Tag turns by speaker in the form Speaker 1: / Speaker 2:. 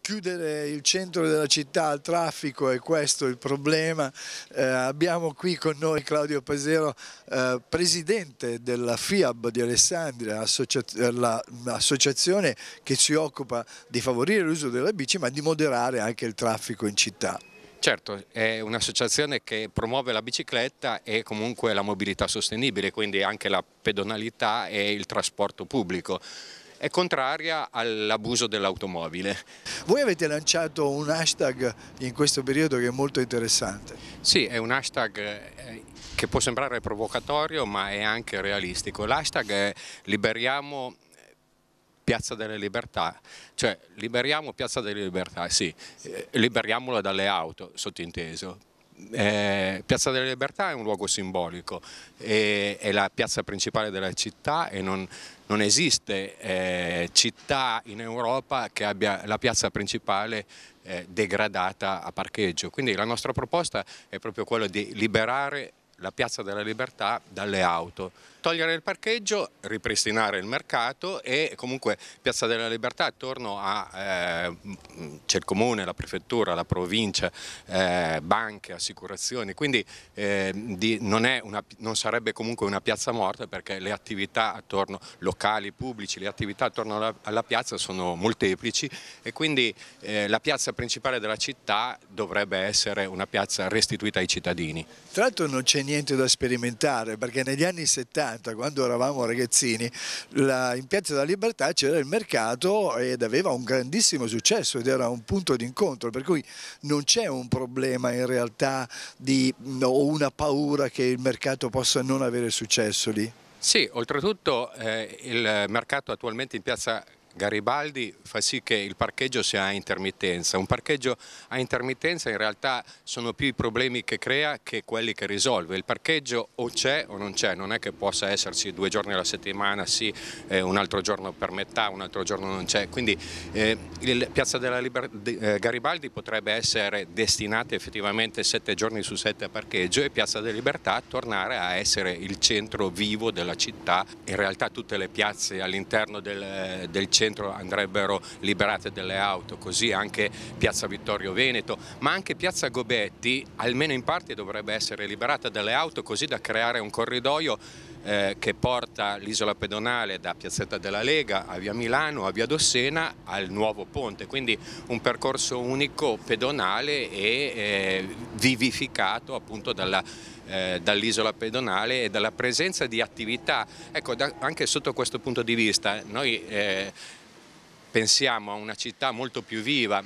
Speaker 1: chiudere il centro della città al traffico è questo il problema. Eh, abbiamo qui con noi Claudio Pesero, eh, presidente della FIAB di Alessandria, eh, l'associazione che si occupa di favorire l'uso della bici ma di moderare anche il traffico in città.
Speaker 2: Certo, è un'associazione che promuove la bicicletta e comunque la mobilità sostenibile, quindi anche la pedonalità e il trasporto pubblico è contraria all'abuso dell'automobile.
Speaker 1: Voi avete lanciato un hashtag in questo periodo che è molto interessante. Sì,
Speaker 2: è un hashtag eh, che può sembrare provocatorio ma è anche realistico. L'hashtag è liberiamo eh, Piazza delle Libertà, cioè liberiamo Piazza delle Libertà, sì, eh, liberiamola dalle auto, sottinteso, eh, Piazza della Libertà è un luogo simbolico, è, è la piazza principale della città e non, non esiste eh, città in Europa che abbia la piazza principale eh, degradata a parcheggio. Quindi la nostra proposta è proprio quella di liberare la Piazza della Libertà dalle auto. Togliere il parcheggio, ripristinare il mercato e comunque Piazza della Libertà attorno a eh, c'è il comune, la prefettura, la provincia, eh, banche, assicurazioni, quindi eh, di, non, una, non, sarebbe comunque una piazza morta perché le attività attorno locali, pubblici, le attività attorno alla, alla piazza sono molteplici e quindi eh, la piazza principale della città dovrebbe essere una piazza restituita ai
Speaker 1: cittadini. Tra l'altro non c'è niente niente da sperimentare, perché negli anni 70, quando eravamo ragazzini, la, in Piazza della Libertà c'era il mercato ed aveva un grandissimo successo ed era un punto d'incontro, per cui non c'è un problema in realtà di, mm, o una paura che il mercato possa non avere successo lì.
Speaker 2: Sì, oltretutto eh, il mercato attualmente in piazza Garibaldi fa sì che il parcheggio sia a intermittenza. Un parcheggio a intermittenza in realtà sono più i problemi che crea che quelli che risolve. Il parcheggio o c'è o non c'è, non è che possa esserci due giorni alla settimana, sì, eh, un altro giorno per metà, un altro giorno non c'è. Quindi eh, il Piazza della Liber de eh, Garibaldi potrebbe essere destinata effettivamente sette giorni su sette a parcheggio e Piazza della Libertà tornare a essere il centro vivo della città. In realtà tutte le piazze all'interno del, del centro centro andrebbero liberate delle auto, così anche Piazza Vittorio Veneto, ma anche Piazza Gobetti almeno in parte dovrebbe essere liberata dalle auto così da creare un corridoio eh, che porta l'isola pedonale da Piazzetta della Lega a Via Milano, a Via Dossena al nuovo ponte, quindi un percorso unico pedonale e eh, vivificato appunto dalla eh, dall'isola pedonale e dalla presenza di attività. Ecco, da, anche sotto questo punto di vista noi eh, pensiamo a una città molto più viva